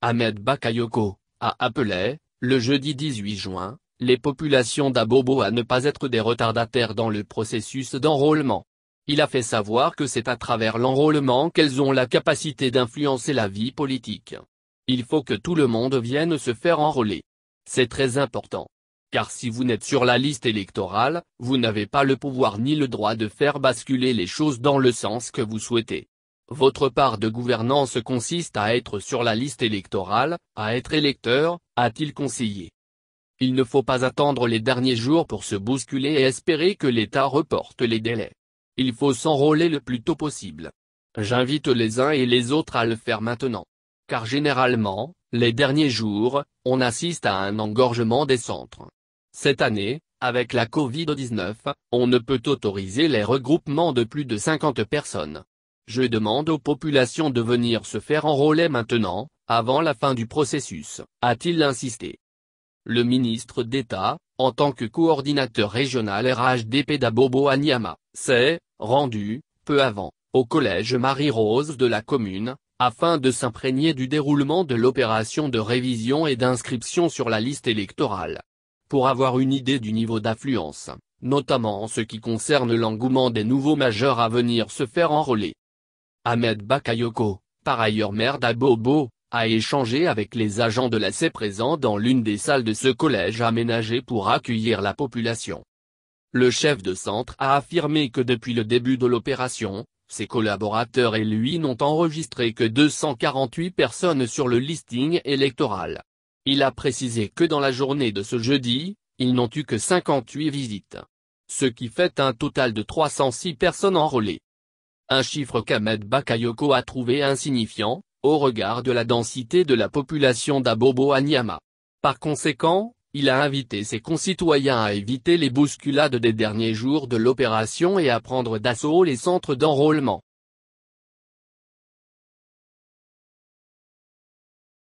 Ahmed Bakayoko, a appelé, le jeudi 18 juin, les populations d'Abobo à ne pas être des retardataires dans le processus d'enrôlement. Il a fait savoir que c'est à travers l'enrôlement qu'elles ont la capacité d'influencer la vie politique. Il faut que tout le monde vienne se faire enrôler. C'est très important. Car si vous n'êtes sur la liste électorale, vous n'avez pas le pouvoir ni le droit de faire basculer les choses dans le sens que vous souhaitez. Votre part de gouvernance consiste à être sur la liste électorale, à être électeur, a-t-il conseillé. Il ne faut pas attendre les derniers jours pour se bousculer et espérer que l'État reporte les délais. Il faut s'enrôler le plus tôt possible. J'invite les uns et les autres à le faire maintenant. Car généralement, les derniers jours, on assiste à un engorgement des centres. Cette année, avec la Covid-19, on ne peut autoriser les regroupements de plus de 50 personnes. Je demande aux populations de venir se faire enrôler maintenant, avant la fin du processus, a-t-il insisté. Le ministre d'État, en tant que coordinateur régional RHDP d'Abobo Anyama, s'est rendu, peu avant, au collège Marie-Rose de la commune, afin de s'imprégner du déroulement de l'opération de révision et d'inscription sur la liste électorale. Pour avoir une idée du niveau d'affluence, notamment en ce qui concerne l'engouement des nouveaux majeurs à venir se faire enrôler. Ahmed Bakayoko, par ailleurs maire d'Abobo, a échangé avec les agents de la C présents dans l'une des salles de ce collège aménagé pour accueillir la population. Le chef de centre a affirmé que depuis le début de l'opération, ses collaborateurs et lui n'ont enregistré que 248 personnes sur le listing électoral. Il a précisé que dans la journée de ce jeudi, ils n'ont eu que 58 visites. Ce qui fait un total de 306 personnes enrôlées un chiffre qu'Ahmed Bakayoko a trouvé insignifiant, au regard de la densité de la population d'Abobo Anyama. Par conséquent, il a invité ses concitoyens à éviter les bousculades des derniers jours de l'opération et à prendre d'assaut les centres d'enrôlement.